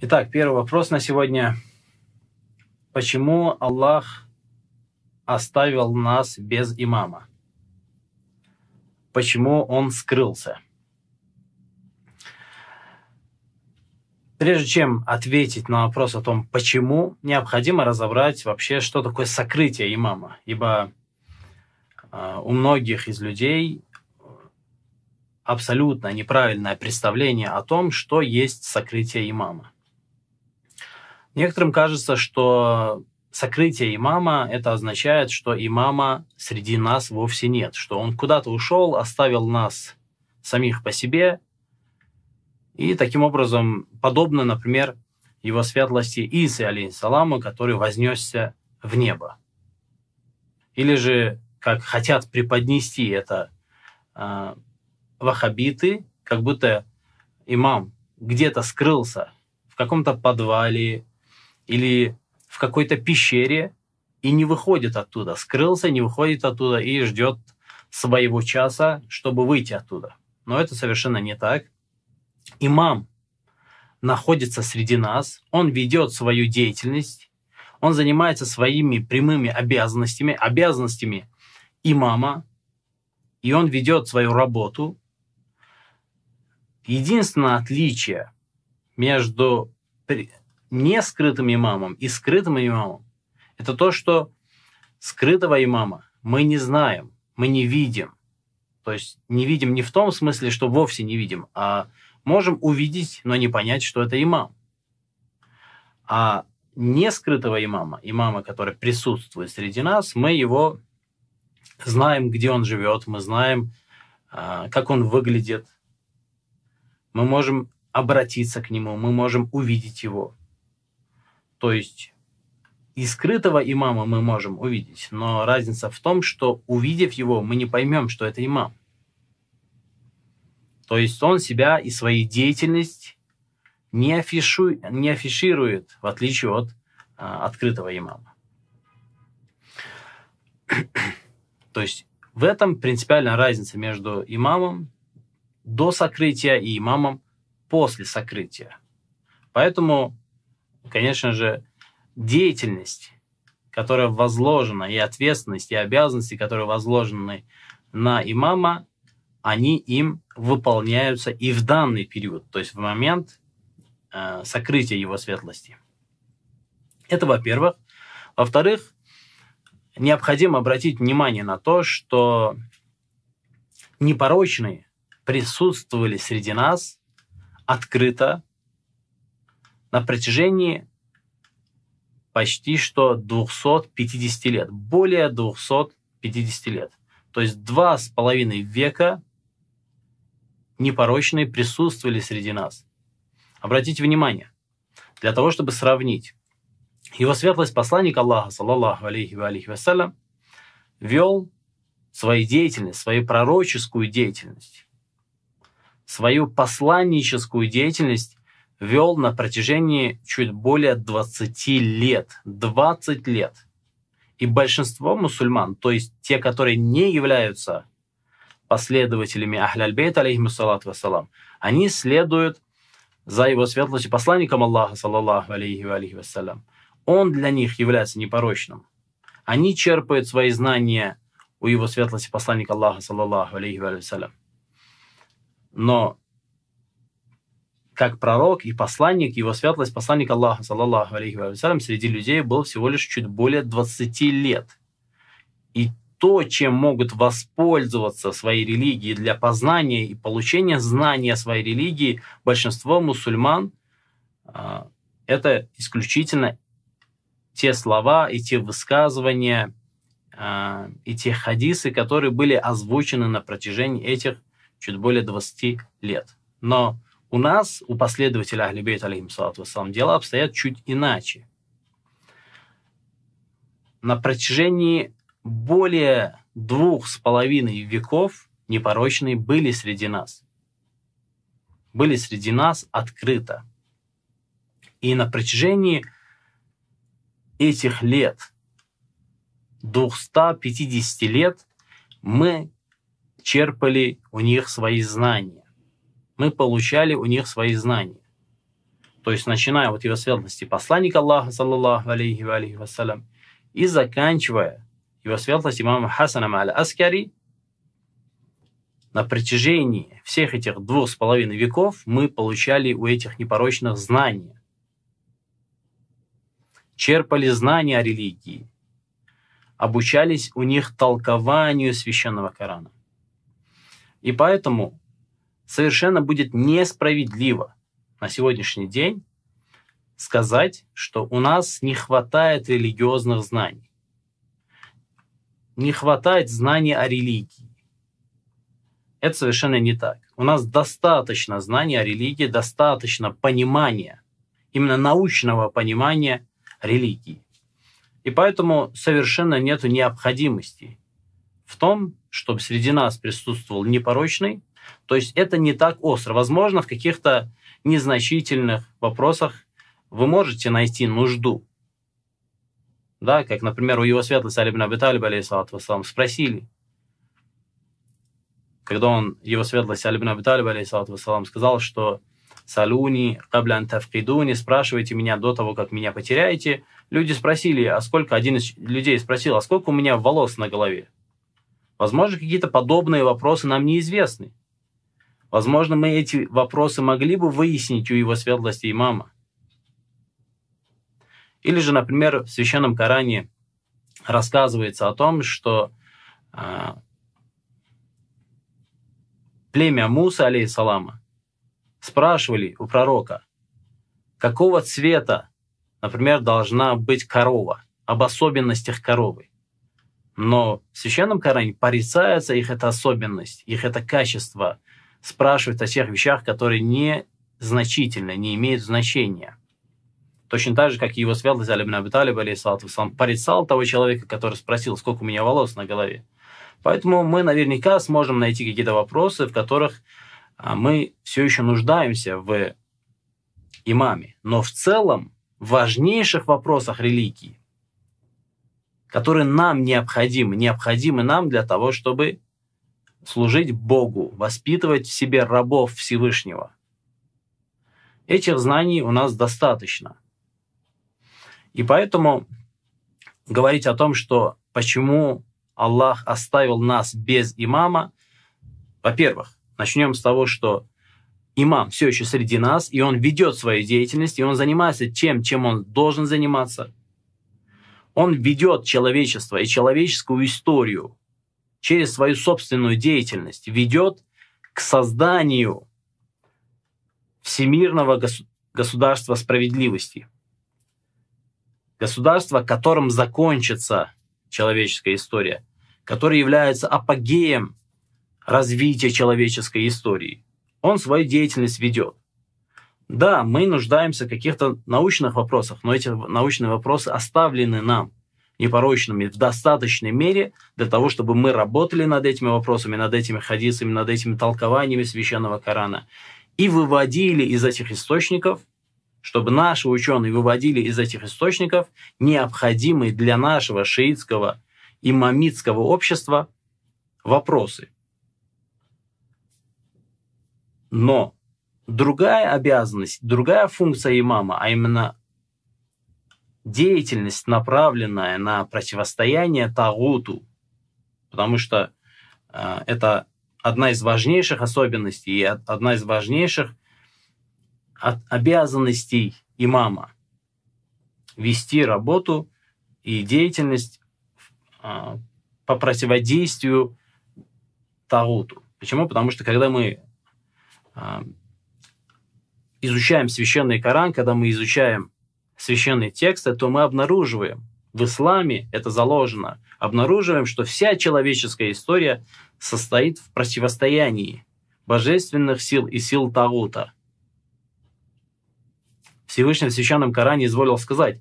Итак, первый вопрос на сегодня. Почему Аллах оставил нас без имама? Почему он скрылся? Прежде чем ответить на вопрос о том, почему, необходимо разобрать вообще, что такое сокрытие имама. Ибо э, у многих из людей э, абсолютно неправильное представление о том, что есть сокрытие имама. Некоторым кажется, что сокрытие имама, это означает, что имама среди нас вовсе нет, что он куда-то ушел, оставил нас самих по себе. И таким образом, подобно, например, его светлости Иисы, алейхиссаламу, который вознесся в небо. Или же, как хотят преподнести это э, а, вахабиты, как будто имам где-то скрылся в каком-то подвале, или в какой-то пещере и не выходит оттуда, скрылся, не выходит оттуда и ждет своего часа, чтобы выйти оттуда. Но это совершенно не так. Имам находится среди нас, он ведет свою деятельность, он занимается своими прямыми обязанностями, обязанностями имама, и он ведет свою работу. Единственное отличие между не скрытым имамом и скрытым имамом, это то, что скрытого имама мы не знаем, мы не видим. То есть не видим не в том смысле, что вовсе не видим, а можем увидеть, но не понять, что это имам. А не скрытого имама, имама, который присутствует среди нас, мы его знаем, где он живет, мы знаем, а, как он выглядит, мы можем обратиться к нему, мы можем увидеть его. То есть и скрытого имама мы можем увидеть, но разница в том, что увидев его, мы не поймем, что это имам. То есть он себя и свою деятельность не, афишу, не афиширует, в отличие от а, открытого имама. То есть в этом принципиальная разница между имамом до сокрытия и имамом после сокрытия. Поэтому конечно же, деятельность, которая возложена, и ответственность, и обязанности, которые возложены на имама, они им выполняются и в данный период, то есть в момент э, сокрытия его светлости. Это во-первых. Во-вторых, необходимо обратить внимание на то, что непорочные присутствовали среди нас открыто на протяжении почти что 250 лет, более 250 лет. То есть два с половиной века непорочные присутствовали среди нас. Обратите внимание, для того, чтобы сравнить, его светлость посланник Аллаха, саллаллаху алейхи ва алейхи вассалям, вел свою деятельность, свою пророческую деятельность, свою посланническую деятельность вел на протяжении чуть более 20 лет. 20 лет. И большинство мусульман, то есть те, которые не являются последователями Ахляльбейт, алейхиссалату вассалам, они следуют за его светлостью посланником Аллаха, саллаллаху алейхи алейхи вассалям. Он для них является непорочным. Они черпают свои знания у его светлости посланника Аллаха, саллаллаху алейхи вассалям. Но как пророк и посланник, его святость посланник Аллаха, саллаллаху алейхи вассалям, среди людей был всего лишь чуть более 20 лет. И то, чем могут воспользоваться свои религии для познания и получения знания своей религии большинство мусульман, а, это исключительно те слова и те высказывания а, и те хадисы, которые были озвучены на протяжении этих чуть более 20 лет. Но у нас, у последователя Ахлибейт, алейхиссалату вассалам, дела обстоят чуть иначе. На протяжении более двух с половиной веков непорочные были среди нас. Были среди нас открыто. И на протяжении этих лет, 250 лет, мы черпали у них свои знания мы получали у них свои знания. То есть, начиная от его светлости посланника Аллаха, саллаллаху алейхи ва алейхи вассалям, и заканчивая его светлость имама Хасана аль-Аскари, на протяжении всех этих двух с половиной веков мы получали у этих непорочных знания. Черпали знания о религии, обучались у них толкованию священного Корана. И поэтому совершенно будет несправедливо на сегодняшний день сказать, что у нас не хватает религиозных знаний. Не хватает знаний о религии. Это совершенно не так. У нас достаточно знаний о религии, достаточно понимания, именно научного понимания религии. И поэтому совершенно нет необходимости в том, чтобы среди нас присутствовал непорочный то есть это не так остро. Возможно, в каких-то незначительных вопросах вы можете найти нужду. Да, как, например, у его светлости Алибин Абиталиб, алейхиссалату вассалам, спросили, когда он, его светлость Алибин Абиталиб, алейхиссалату вассалам, сказал, что «Салуни, каблян тафкидуни, спрашивайте меня до того, как меня потеряете». Люди спросили, а сколько, один из людей спросил, а сколько у меня волос на голове? Возможно, какие-то подобные вопросы нам неизвестны. Возможно, мы эти вопросы могли бы выяснить у его светлости имама. Или же, например, в Священном Коране рассказывается о том, что э, племя Муса, алейхиссалама, спрашивали у пророка, какого цвета, например, должна быть корова, об особенностях коровы. Но в Священном Коране порицается их эта особенность, их это качество – спрашивать о тех вещах, которые не значительны, не имеют значения. Точно так же, как его светлость Алибн Абиталиб, алейхиссалату порицал того человека, который спросил, сколько у меня волос на голове. Поэтому мы наверняка сможем найти какие-то вопросы, в которых а, мы все еще нуждаемся в имаме. Но в целом, в важнейших вопросах религии, которые нам необходимы, необходимы нам для того, чтобы служить Богу, воспитывать в себе рабов Всевышнего. Этих знаний у нас достаточно. И поэтому говорить о том, что почему Аллах оставил нас без имама, во-первых, начнем с того, что имам все еще среди нас, и он ведет свою деятельность, и он занимается тем, чем он должен заниматься. Он ведет человечество и человеческую историю – через свою собственную деятельность ведет к созданию всемирного государства справедливости. Государство, которым закончится человеческая история, которое является апогеем развития человеческой истории. Он свою деятельность ведет. Да, мы нуждаемся в каких-то научных вопросах, но эти научные вопросы оставлены нам непорочными в достаточной мере для того, чтобы мы работали над этими вопросами, над этими хадисами, над этими толкованиями священного Корана и выводили из этих источников, чтобы наши ученые выводили из этих источников необходимые для нашего шиитского и мамитского общества вопросы. Но другая обязанность, другая функция имама, а именно деятельность, направленная на противостояние Тагуту, потому что э, это одна из важнейших особенностей и одна из важнейших от обязанностей имама вести работу и деятельность э, по противодействию Тагуту. Почему? Потому что когда мы э, изучаем священный Коран, когда мы изучаем священные тексты, то мы обнаруживаем, в исламе это заложено, обнаруживаем, что вся человеческая история состоит в противостоянии божественных сил и сил Таута. Всевышний в Священном Коране изволил сказать,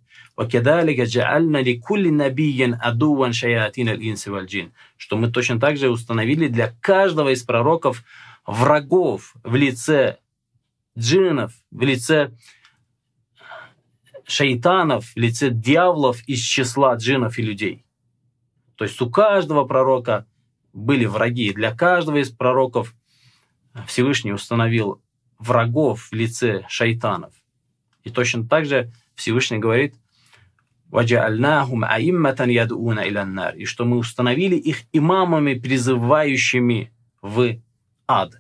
Что мы точно так же установили для каждого из пророков врагов в лице джинов, в лице шайтанов, в лице дьяволов из числа джинов и людей. То есть у каждого пророка были враги. Для каждого из пророков Всевышний установил врагов в лице шайтанов. И точно так же Всевышний говорит, и что мы установили их имамами, призывающими в ад.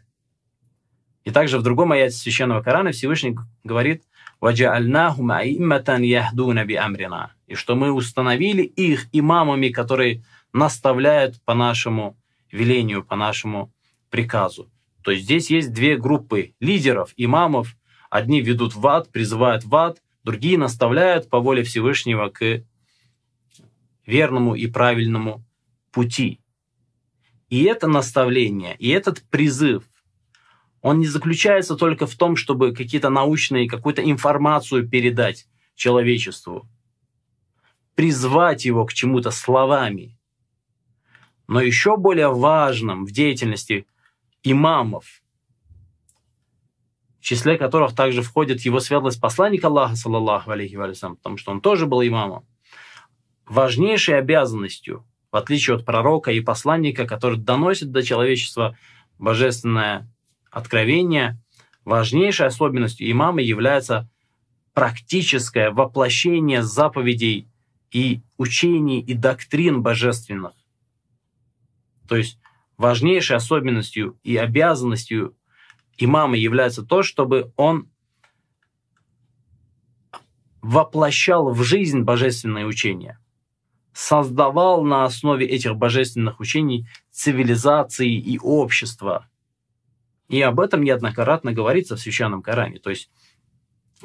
И также в другом аяте Священного Корана Всевышний говорит – وَجَعَلْنَاهُمْ أَئِمَّةً يَهْدُونَ بِأَمْرِنَا и что мы установили их имамами, которые наставляют по нашему велению, по нашему приказу. То есть здесь есть две группы лидеров, имамов. Одни ведут в ад, призывают в ад, другие наставляют по воле Всевышнего к верному и правильному пути. И это наставление, и этот призыв – он не заключается только в том, чтобы какие-то научные, какую-то информацию передать человечеству, призвать его к чему-то словами. Но еще более важным в деятельности имамов, в числе которых также входит его светлость посланник Аллаха, саллаллаху алейхи валюсам, потому что он тоже был имамом, важнейшей обязанностью, в отличие от пророка и посланника, который доносит до человечества божественное откровения важнейшей особенностью имама является практическое воплощение заповедей и учений и доктрин божественных. То есть важнейшей особенностью и обязанностью имама является то, чтобы он воплощал в жизнь божественные учения, создавал на основе этих божественных учений цивилизации и общества – и об этом неоднократно говорится в Священном Коране. То есть,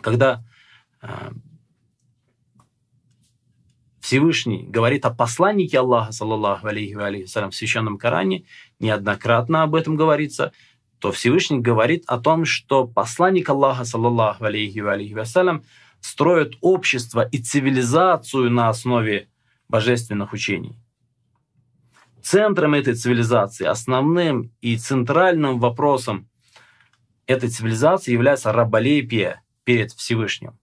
когда э, Всевышний говорит о посланнике Аллаха, саллаллаху алейхи ва алейхи в Священном Коране, неоднократно об этом говорится, то Всевышний говорит о том, что посланник Аллаха, саллаллаху алейхи ва алейхи вассалям, строит общество и цивилизацию на основе божественных учений центром этой цивилизации, основным и центральным вопросом этой цивилизации является раболепие перед Всевышним.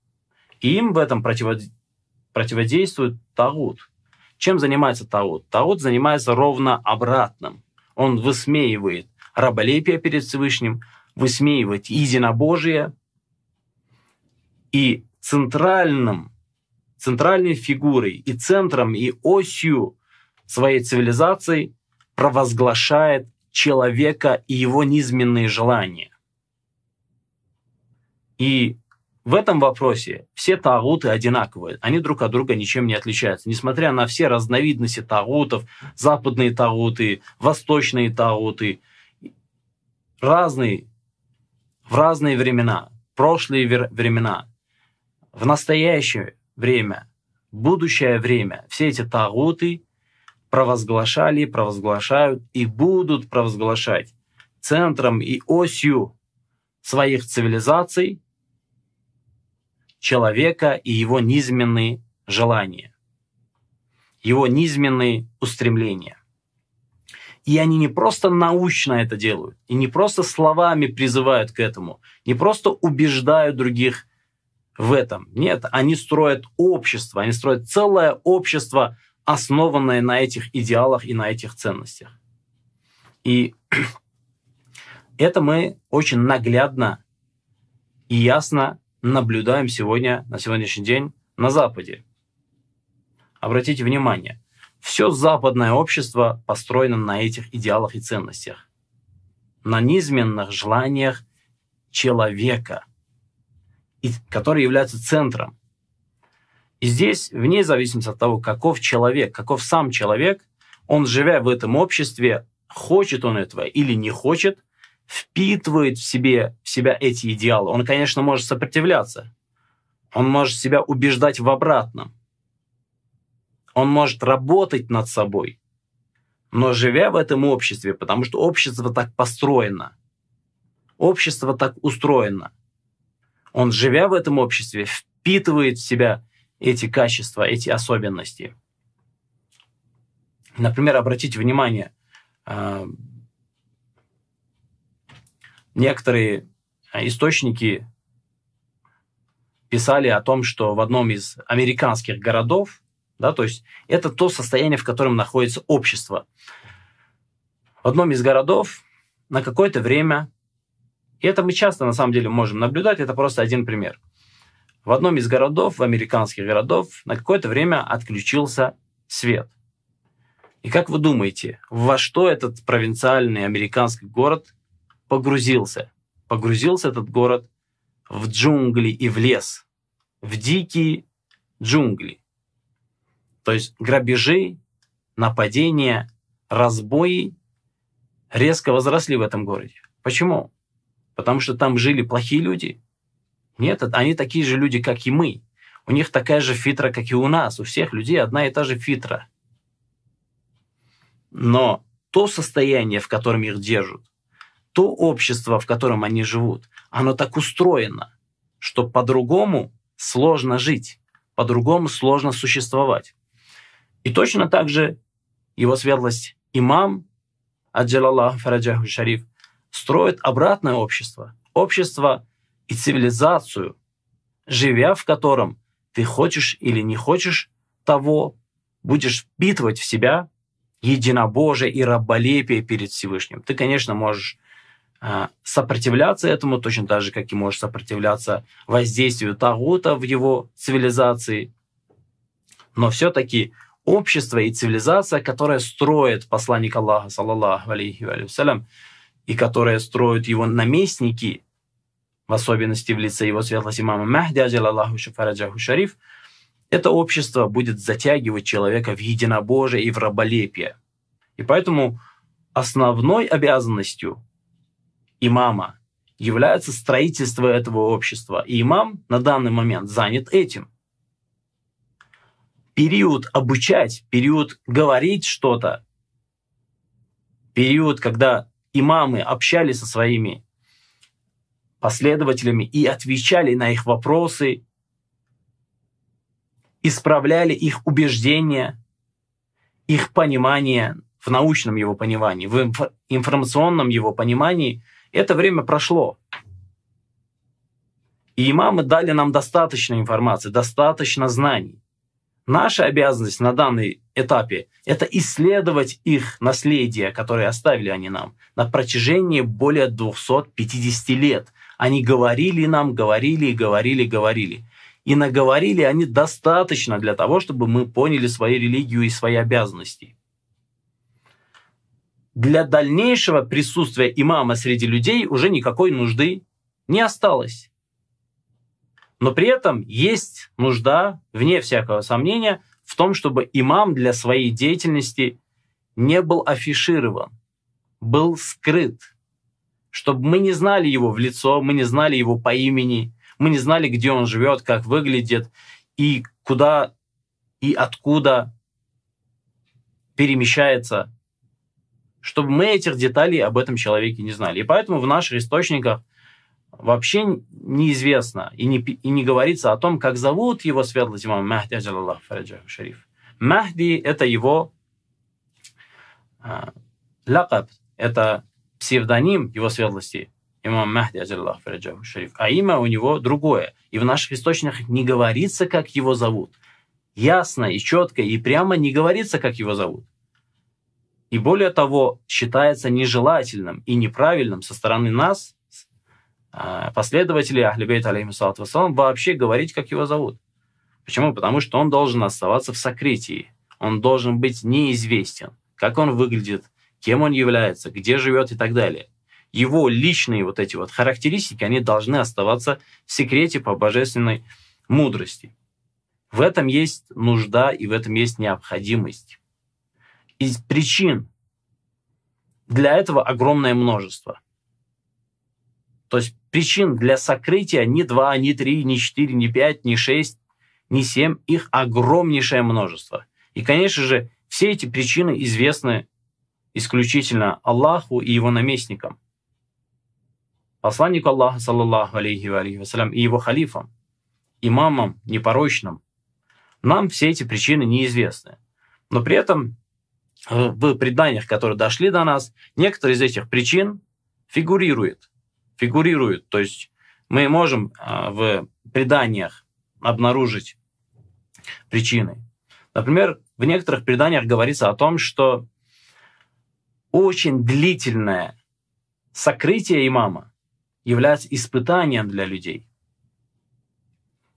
И им в этом противодействует Таут. Чем занимается Таут? Таут занимается ровно обратным. Он высмеивает раболепие перед Всевышним, высмеивает единобожие. И центральным, центральной фигурой и центром, и осью своей цивилизацией провозглашает человека и его низменные желания. И в этом вопросе все тауты одинаковые, они друг от друга ничем не отличаются. Несмотря на все разновидности таутов, западные тауты, восточные тауты, разные, в разные времена, прошлые времена, в настоящее время, будущее время, все эти тауты провозглашали, провозглашают и будут провозглашать центром и осью своих цивилизаций человека и его низменные желания, его низменные устремления. И они не просто научно это делают, и не просто словами призывают к этому, не просто убеждают других в этом. Нет, они строят общество, они строят целое общество основанное на этих идеалах и на этих ценностях. И это мы очень наглядно и ясно наблюдаем сегодня, на сегодняшний день на Западе. Обратите внимание, все западное общество построено на этих идеалах и ценностях, на низменных желаниях человека, который является центром. И здесь, вне зависимости от того, каков человек, каков сам человек, он, живя в этом обществе, хочет он этого или не хочет, впитывает в, себе, в себя эти идеалы. Он, конечно, может сопротивляться. Он может себя убеждать в обратном. Он может работать над собой. Но живя в этом обществе, потому что общество так построено, общество так устроено, он, живя в этом обществе, впитывает в себя эти качества, эти особенности. Например, обратите внимание, а, некоторые источники писали о том, что в одном из американских городов, да, то есть это то состояние, в котором находится общество. В одном из городов на какое-то время, и это мы часто на самом деле можем наблюдать, это просто один пример – в одном из городов, в американских городов, на какое-то время отключился свет. И как вы думаете, во что этот провинциальный американский город погрузился? Погрузился этот город в джунгли и в лес, в дикие джунгли. То есть грабежи, нападения, разбои резко возросли в этом городе. Почему? Потому что там жили плохие люди – нет, они такие же люди, как и мы. У них такая же фитра, как и у нас. У всех людей одна и та же фитра. Но то состояние, в котором их держат, то общество, в котором они живут, оно так устроено, что по-другому сложно жить, по-другому сложно существовать. И точно так же его светлость имам, аджалаллах фараджаху шариф, строит обратное общество. Общество, и цивилизацию, живя в котором ты хочешь или не хочешь того, будешь впитывать в себя единобожие и раболепие перед Всевышним. Ты, конечно, можешь а, сопротивляться этому, точно так же, как и можешь сопротивляться воздействию Тагута в его цивилизации. Но все-таки общество и цивилизация, которая строит посланник Аллаха, саллаллаху алейхи вассалям, и которая строит его наместники, в особенности в лице его светлости имама Махди, Аллаху Шафараджаху Шариф, это общество будет затягивать человека в единобожие и в раболепие. И поэтому основной обязанностью имама является строительство этого общества. И имам на данный момент занят этим. Период обучать, период говорить что-то, период, когда имамы общались со своими последователями и отвечали на их вопросы, исправляли их убеждения, их понимание в научном его понимании, в информационном его понимании, это время прошло. И имамы дали нам достаточно информации, достаточно знаний. Наша обязанность на данной этапе – это исследовать их наследие, которое оставили они нам, на протяжении более 250 лет. Они говорили нам, говорили и говорили, говорили. И наговорили они достаточно для того, чтобы мы поняли свою религию и свои обязанности. Для дальнейшего присутствия имама среди людей уже никакой нужды не осталось. Но при этом есть нужда, вне всякого сомнения, в том, чтобы имам для своей деятельности не был афиширован, был скрыт чтобы мы не знали его в лицо, мы не знали его по имени, мы не знали, где он живет, как выглядит и куда и откуда перемещается, чтобы мы этих деталей об этом человеке не знали. И поэтому в наших источниках вообще неизвестно и не, и не говорится о том, как зовут его светлость имам Махди Аджалаллах Шариф. Махди – это его а, лакаб, это псевдоним его светлости имам Махди, азиллах фараджаху шариф, а имя у него другое. И в наших источниках не говорится, как его зовут. Ясно и четко и прямо не говорится, как его зовут. И более того, считается нежелательным и неправильным со стороны нас, а, последователей Ахлибейт, алейхиссалату вассалам, вообще говорить, как его зовут. Почему? Потому что он должен оставаться в сокрытии. Он должен быть неизвестен, как он выглядит, кем он является, где живет и так далее. Его личные вот эти вот характеристики, они должны оставаться в секрете по божественной мудрости. В этом есть нужда и в этом есть необходимость. Из причин для этого огромное множество. То есть причин для сокрытия не два, не три, не четыре, не пять, не шесть, не семь, Их огромнейшее множество. И, конечно же, все эти причины известны исключительно Аллаху и его наместникам, посланнику Аллаха, саллаллаху алейхи вассалям, и его халифам, имамам непорочным. Нам все эти причины неизвестны. Но при этом э, в преданиях, которые дошли до нас, некоторые из этих причин фигурируют. Фигурируют. То есть мы можем э, в преданиях обнаружить причины. Например, в некоторых преданиях говорится о том, что очень длительное сокрытие имама является испытанием для людей.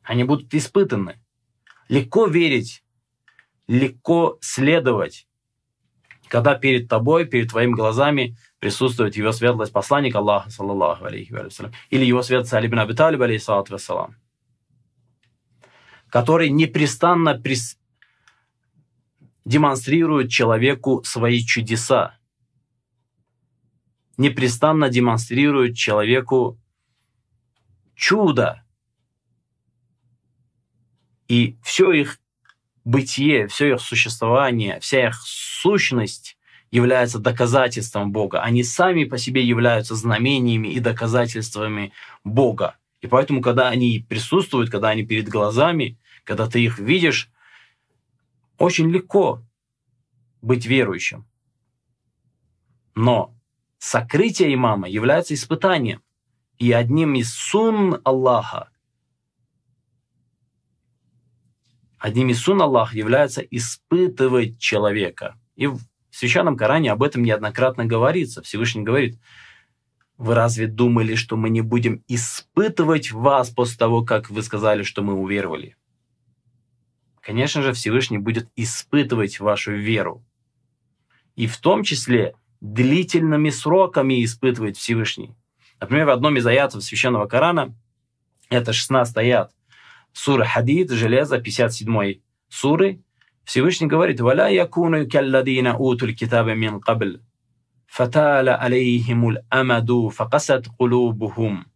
Они будут испытаны. Легко верить, легко следовать, когда перед тобой, перед твоими глазами присутствует его светлость посланник Аллаха, саллаллаху алейхи вассалям, или его светлость Алибин Абиталиб, алейхиссалату вассалам, который непрестанно прис... демонстрирует человеку свои чудеса, непрестанно демонстрирует человеку чудо. И все их бытие, все их существование, вся их сущность является доказательством Бога. Они сами по себе являются знамениями и доказательствами Бога. И поэтому, когда они присутствуют, когда они перед глазами, когда ты их видишь, очень легко быть верующим. Но Сокрытие имама является испытанием и одним из сун Аллаха. Одним из сун Аллаха является испытывать человека. И в Священном Коране об этом неоднократно говорится. Всевышний говорит, вы разве думали, что мы не будем испытывать вас после того, как вы сказали, что мы уверовали? Конечно же, Всевышний будет испытывать вашу веру. И в том числе длительными сроками испытывает Всевышний. Например, в одном из аятов Священного Корана, это 16 аят, сура Хадид, железо, 57 суры, Всевышний говорит, «Валя якуну калладина утуль китаба мин кабль, фатала алейхимул амаду, факасат кулубухум,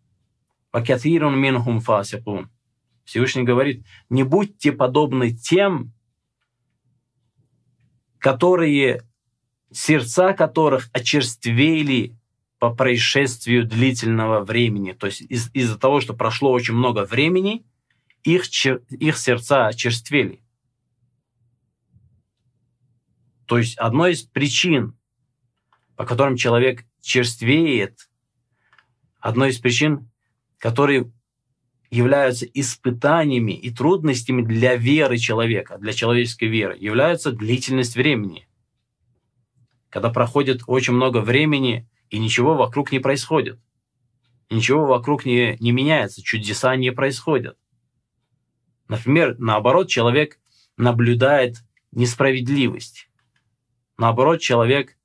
вакатирун минхум фасикун». Всевышний говорит, не будьте подобны тем, которые сердца которых очерствели по происшествию длительного времени. То есть из- из-за того, что прошло очень много времени, их, чер- их сердца очерствели. То есть одной из причин, по которым человек черствеет, одной из причин, которые являются испытаниями и трудностями для веры человека, для человеческой веры, является длительность времени когда проходит очень много времени, и ничего вокруг не происходит. Ничего вокруг не, не меняется, чудеса не происходят. Например, наоборот, человек наблюдает несправедливость. Наоборот, человек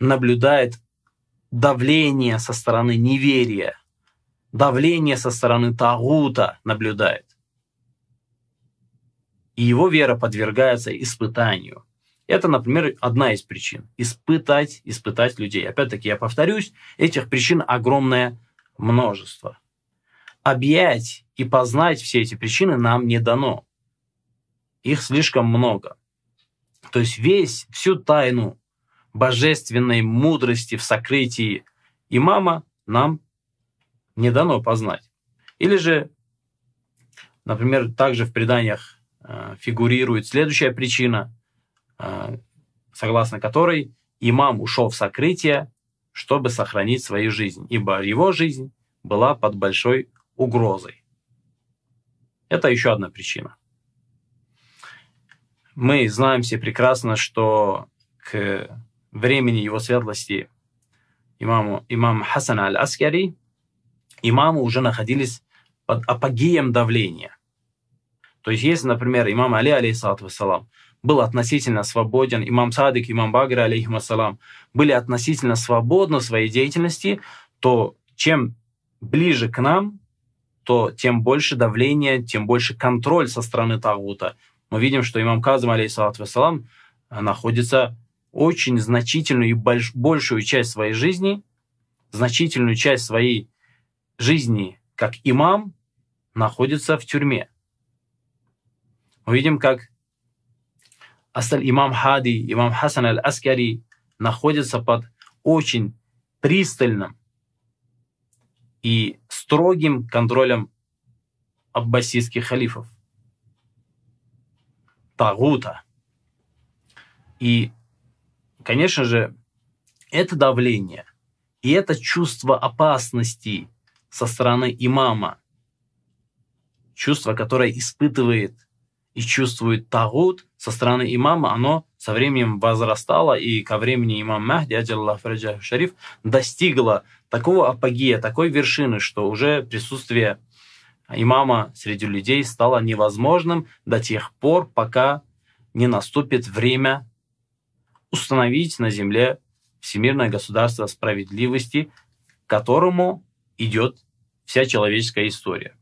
наблюдает давление со стороны неверия, давление со стороны Тагута наблюдает. И его вера подвергается испытанию – это, например, одна из причин. Испытать, испытать людей. Опять-таки, я повторюсь, этих причин огромное множество. Объять и познать все эти причины нам не дано. Их слишком много. То есть весь, всю тайну божественной мудрости в сокрытии имама нам не дано познать. Или же, например, также в преданиях э, фигурирует следующая причина – а, согласно которой имам ушел в сокрытие, чтобы сохранить свою жизнь, ибо его жизнь была под большой угрозой. Это еще одна причина. Мы знаем все прекрасно, что к времени его светлости имаму, имам Хасана аль-Аскари, имамы уже находились под апогеем давления. То есть, если, например, имам Али, алейхиссалату вассалам, был относительно свободен, имам Садик, имам Багр, алейхим ассалам, были относительно свободны в своей деятельности, то чем ближе к нам, то тем больше давление, тем больше контроль со стороны Тагута. Мы видим, что имам Казам, алейхиссалату вассалам, э, находится очень значительную и больш, большую часть своей жизни, значительную часть своей жизни как имам находится в тюрьме. Мы видим, как Асталь имам Хади, имам Хасан аль-Аскари находятся под очень пристальным и строгим контролем аббасидских халифов, тагута. И, конечно же, это давление и это чувство опасности со стороны имама, чувство, которое испытывает и чувствует тагут – со стороны имама, оно со временем возрастало, и ко времени имам Махди, аджаллах шариф, достигло такого апогея, такой вершины, что уже присутствие имама среди людей стало невозможным до тех пор, пока не наступит время установить на земле всемирное государство справедливости, к которому идет вся человеческая история.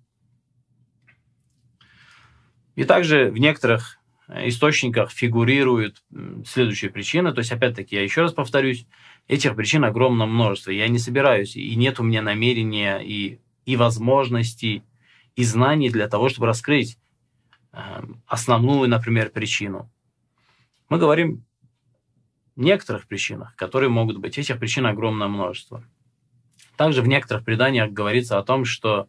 И также в некоторых источниках фигурирует следующая причина, То есть, опять-таки, я еще раз повторюсь, этих причин огромное множество. Я не собираюсь, и нет у меня намерения и, и возможностей, и знаний для того, чтобы раскрыть эм, основную, например, причину. Мы говорим о некоторых причинах, которые могут быть. Этих причин огромное множество. Также в некоторых преданиях говорится о том, что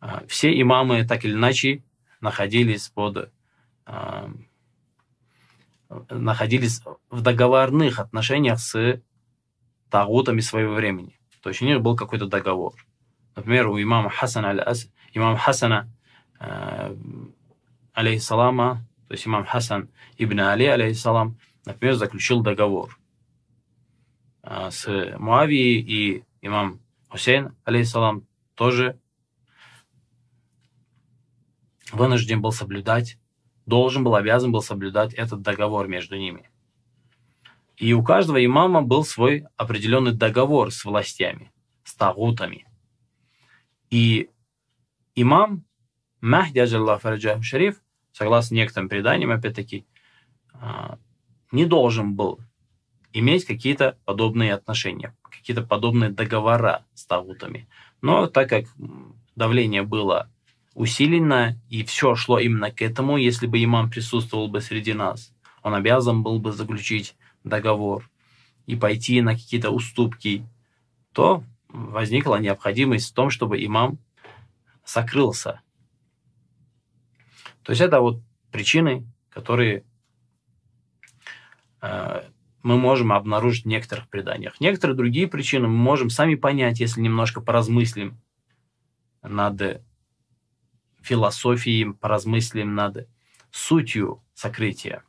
э, все имамы так или иначе находились под а, находились в договорных отношениях с тагутами своего времени. То есть у них был какой-то договор. Например, у имама Хасана, аль имам Хасана э, алейхиссалама, то есть имам Хасан ибн Али, алейхиссалам, например, заключил договор э, с Муавией и имам Хусейн, алейхиссалам, тоже вынужден был соблюдать должен был, обязан был соблюдать этот договор между ними. И у каждого имама был свой определенный договор с властями, с тагутами. И имам Махди Аджаллах Фараджаху Шариф, согласно некоторым преданиям, опять-таки, а, не должен был иметь какие-то подобные отношения, какие-то подобные договора с тагутами. Но так как давление было усиленно, и все шло именно к этому, если бы имам присутствовал бы среди нас. Он обязан был бы заключить договор и пойти на какие-то уступки, то возникла необходимость в том, чтобы имам сокрылся. То есть это вот причины, которые э, мы можем обнаружить в некоторых преданиях. Некоторые другие причины мы можем сами понять, если немножко поразмыслим над философией, поразмыслим над сутью сокрытия.